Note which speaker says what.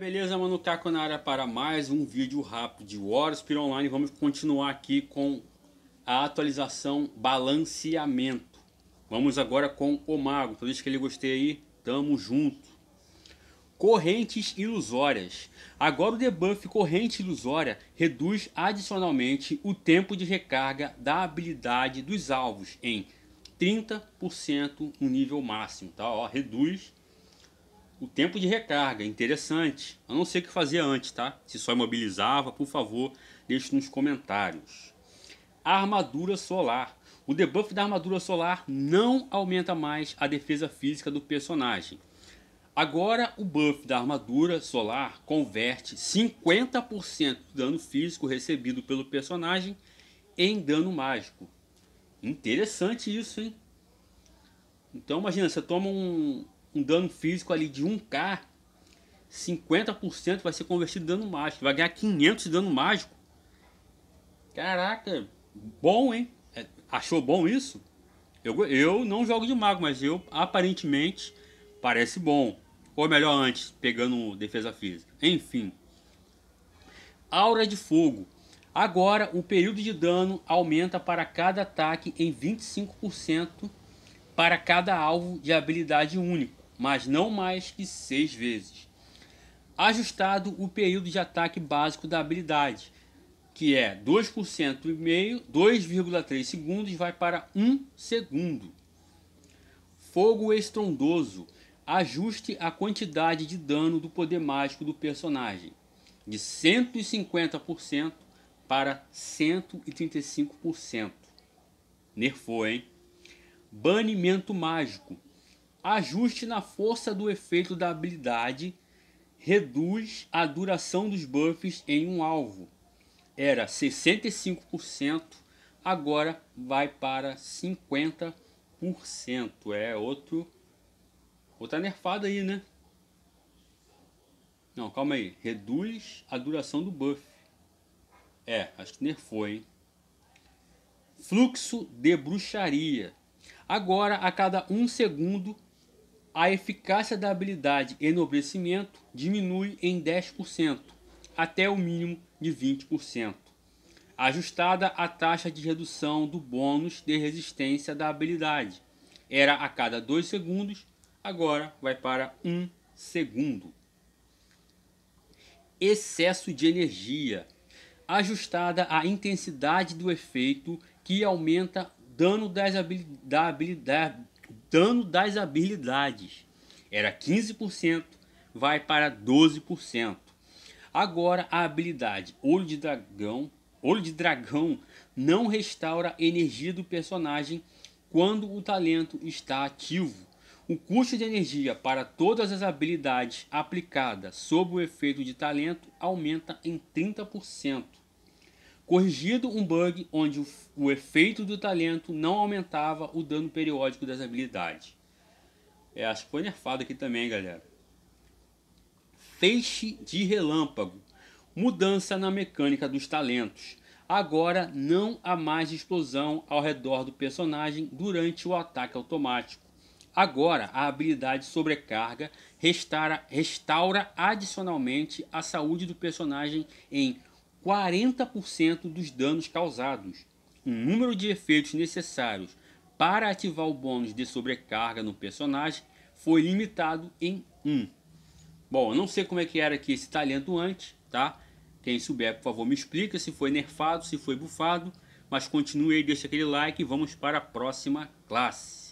Speaker 1: beleza, mano? Caco na área para mais um vídeo rápido de Warspir Online. Vamos continuar aqui com a atualização balanceamento. Vamos agora com o Mago. Então deixa que ele gostei aí. Tamo junto. Correntes ilusórias. Agora o debuff corrente ilusória reduz adicionalmente o tempo de recarga da habilidade dos alvos em 30% no nível máximo, tá? Ó, reduz o tempo de recarga, é interessante. a não ser o que fazia antes, tá? Se só imobilizava, por favor, deixe nos comentários. Armadura solar. O debuff da armadura solar não aumenta mais a defesa física do personagem. Agora, o buff da armadura solar converte 50% do dano físico recebido pelo personagem em dano mágico. Interessante isso, hein? Então, imagina, você toma um, um dano físico ali de 1k, 50% vai ser convertido em dano mágico. Vai ganhar 500 de dano mágico. Caraca, bom, hein? É, achou bom isso? Eu, eu não jogo de mago, mas eu aparentemente parece bom. Ou melhor, antes, pegando defesa física. Enfim. Aura de fogo. Agora, o período de dano aumenta para cada ataque em 25% para cada alvo de habilidade único mas não mais que seis vezes. Ajustado o período de ataque básico da habilidade, que é 2% e meio, 2,3 segundos vai para 1 segundo. Fogo estrondoso. Ajuste a quantidade de dano do poder mágico do personagem de 150% para 135%. Nerfou, hein? Banimento mágico. Ajuste na força do efeito da habilidade reduz a duração dos buffs em um alvo. Era 65%, agora vai para 50%. É outro outra nerfada aí, né? Não, calma aí. Reduz a duração do buff. É, acho que nerfou, hein? Fluxo de bruxaria. Agora, a cada um segundo, a eficácia da habilidade enobrecimento diminui em 10%, até o mínimo de 20%, ajustada a taxa de redução do bônus de resistência da habilidade. Era a cada 2 segundos, agora vai para 1 um segundo. Excesso de energia, ajustada à intensidade do efeito que aumenta dano das habilidades dano das habilidades. Era 15%, vai para 12%. Agora a habilidade Olho de Dragão, Olho de Dragão não restaura energia do personagem quando o talento está ativo. O custo de energia para todas as habilidades aplicadas sob o efeito de talento aumenta em 30% corrigido um bug onde o, o, efeito do talento não aumentava o dano periódico das habilidades. É, acho que foi nerfado aqui também, galera. Feixe de relâmpago. Mudança na mecânica dos talentos. Agora não há mais explosão ao redor do personagem durante o ataque automático. Agora a habilidade sobrecarga restaura, restaura adicionalmente a saúde do personagem em 40% dos danos causados. O número de efeitos necessários para ativar o bônus de sobrecarga no personagem foi limitado em 1. Bom, eu não sei como é que era aqui esse talento antes, tá? Quem souber, por favor, me explica se foi nerfado, se foi bufado. Mas continue aí, deixa aquele like e vamos para a próxima classe.